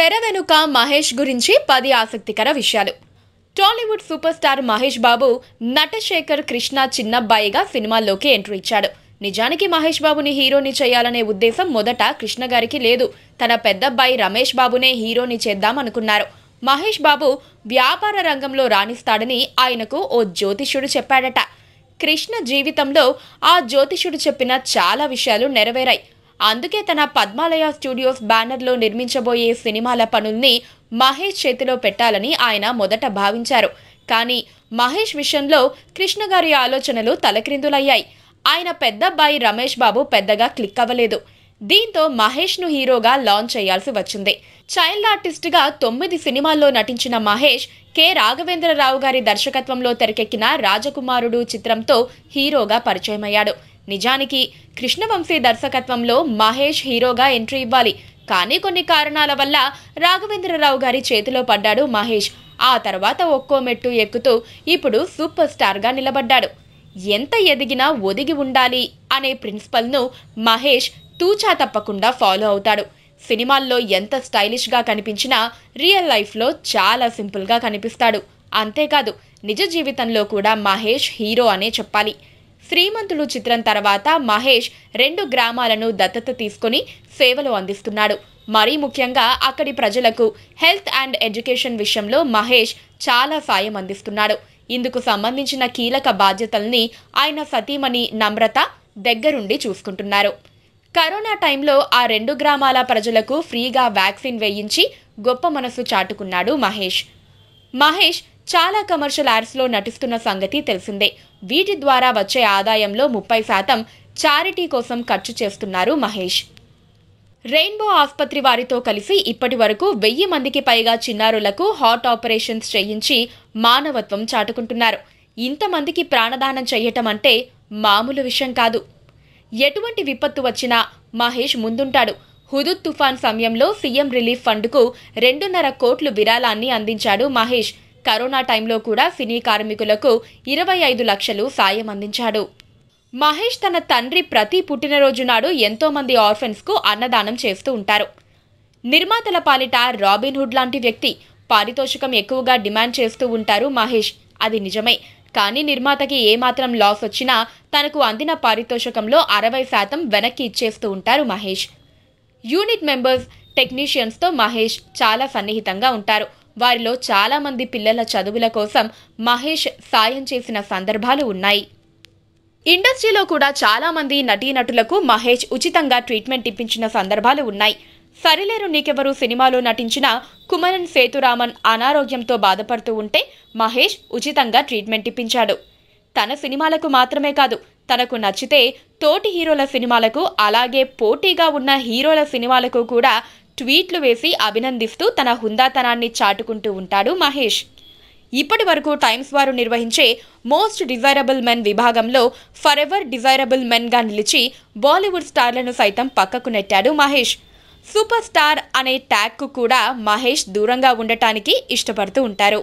తెర వెనుక మహేష్ గురించి పది ఆసక్తికర విషయాలు టాలీవుడ్ సూపర్ స్టార్ మహేష్ బాబు నటశేఖర్ కృష్ణ చిన్నబ్బాయిగా సినిమాల్లోకి ఎంట్రీ ఇచ్చాడు నిజానికి మహేష్ బాబుని హీరోని చేయాలనే ఉద్దేశం మొదట కృష్ణ గారికి లేదు తన పెద్దబ్బాయి రమేష్ బాబునే హీరోని చేద్దామనుకున్నారు మహేష్ బాబు వ్యాపార రంగంలో రాణిస్తాడని ఆయనకు ఓ జ్యోతిష్యుడు చెప్పాడట కృష్ణ జీవితంలో ఆ జ్యోతిష్యుడు చెప్పిన చాలా విషయాలు నెరవేరాయి అందుకే తన పద్మాలయ స్టూడియోస్ బ్యానర్లో నిర్మించబోయే సినిమాల పనుల్ని మహేష్ చేతిలో పెట్టాలని ఆయన మొదట భావించారు కానీ మహేష్ విషయంలో కృష్ణ గారి ఆలోచనలు తలక్రిందులయ్యాయి ఆయన పెద్దబ్బాయి రమేష్ బాబు పెద్దగా క్లిక్ అవ్వలేదు దీంతో మహేష్ను హీరోగా లాంచ్ చేయాల్సి వచ్చింది చైల్డ్ ఆర్టిస్ట్గా తొమ్మిది సినిమాల్లో నటించిన మహేష్ కె రాఘవేంద్రరావు గారి దర్శకత్వంలో తెరకెక్కిన రాజకుమారుడు చిత్రంతో హీరోగా పరిచయమయ్యాడు నిజానికి కృష్ణవంశీ దర్శకత్వంలో మహేష్ హీరోగా ఎంట్రీ ఇవ్వాలి కానీ కొన్ని కారణాల వల్ల రాఘవేంద్రరావు గారి చేతిలో పడ్డాడు మహేష్ ఆ తర్వాత ఒక్కో మెట్టు ఎక్కుతూ ఇప్పుడు సూపర్ స్టార్గా నిలబడ్డాడు ఎంత ఎదిగినా ఒదిగి ఉండాలి అనే ప్రిన్సిపల్ను మహేష్ తూచా తప్పకుండా ఫాలో అవుతాడు సినిమాల్లో ఎంత స్టైలిష్గా కనిపించినా రియల్ లైఫ్లో చాలా సింపుల్గా కనిపిస్తాడు అంతేకాదు నిజ జీవితంలో కూడా మహేష్ హీరో అనే చెప్పాలి శ్రీమంతుడు చిత్రం తర్వాత మహేష్ రెండు గ్రామాలను దత్తత తీసుకుని సేవలు అందిస్తున్నాడు మరీ ముఖ్యంగా అక్కడి ప్రజలకు హెల్త్ అండ్ ఎడ్యుకేషన్ విషయంలో మహేష్ చాలా సాయం అందిస్తున్నాడు ఇందుకు సంబంధించిన కీలక బాధ్యతల్ని ఆయన సతీమణి నమ్రత దగ్గరుండి చూసుకుంటున్నారు కరోనా టైంలో ఆ రెండు గ్రామాల ప్రజలకు ఫ్రీగా వ్యాక్సిన్ వేయించి గొప్ప మనసు చాటుకున్నాడు మహేష్ మహేష్ చాలా కమర్షియల్ యాడ్స్లో నటిస్తున్న సంగతి తెలిసిందే వీటి ద్వారా వచ్చే ఆదాయంలో ముప్పై శాతం చారిటీ కోసం ఖర్చు చేస్తున్నారు మహేష్ రెయిన్బో ఆసుపత్రి వారితో కలిసి ఇప్పటి వరకు వెయ్యి మందికి పైగా చిన్నారులకు హార్ట్ ఆపరేషన్స్ చేయించి మానవత్వం చాటుకుంటున్నారు ఇంతమందికి ప్రాణదానం చేయటం అంటే మామూలు విషయం కాదు ఎటువంటి విపత్తు వచ్చినా మహేష్ ముందుంటాడు హుదుద్ తుఫాన్ సమయంలో సీఎం రిలీఫ్ ఫండ్కు రెండున్నర కోట్లు విరాళాన్ని అందించాడు మహేష్ కరోనా టైంలో కూడా సినీ కార్మికులకు ఇరవై ఐదు లక్షలు సాయం అందించాడు మహేష్ తన తండ్రి ప్రతి పుట్టినరోజు నాడు ఎంతోమంది ఆర్ఫెన్స్కు అన్నదానం చేస్తూ ఉంటారు నిర్మాతల పాలిట రాబిన్హుడ్ లాంటి వ్యక్తి పారితోషికం ఎక్కువగా డిమాండ్ చేస్తూ ఉంటారు మహేష్ అది నిజమే కానీ నిర్మాతకి ఏమాత్రం లాస్ వచ్చినా తనకు అందిన పారితోషికంలో అరవై శాతం వెనక్కి ఇచ్చేస్తూ ఉంటారు మహేష్ యూనిట్ మెంబర్స్ టెక్నీషియన్స్తో మహేష్ చాలా సన్నిహితంగా ఉంటారు వారిలో చాలామంది పిల్లల చదువుల కోసం మహేష్ సాయం చేసిన సందర్భాలు ఉన్నాయి ఇండస్ట్రీలో కూడా చాలామంది నటీనటులకు మహేష్ ఉచితంగా ట్రీట్మెంట్ ఇప్పించిన సందర్భాలు ఉన్నాయి సరిలేరు నీకెవరు సినిమాలో నటించిన కుమరన్ సేతురామన్ అనారోగ్యంతో బాధపడుతూ ఉంటే మహేష్ ఉచితంగా ట్రీట్మెంట్ ఇప్పించాడు తన సినిమాలకు మాత్రమే కాదు తనకు నచ్చితే తోటి హీరోల సినిమాలకు అలాగే పోటీగా ఉన్న హీరోల సినిమాలకు కూడా ట్వీట్లు వేసి అభినందిస్తూ తన హుందాతనాన్ని చాటుకుంటూ ఉంటాడు మహేష్ ఇప్పటి వరకు టైమ్స్ వారు నిర్వహించే మోస్ట్ డిజైరబుల్ మెన్ విభాగంలో ఫర్ ఎవర్ డిజైరబుల్ మెన్గా నిలిచి బాలీవుడ్ స్టార్లను సైతం పక్కకు నెట్టాడు మహేష్ సూపర్ స్టార్ అనే ట్యాగ్కు కూడా మహేష్ దూరంగా ఉండటానికి ఇష్టపడుతూ ఉంటారు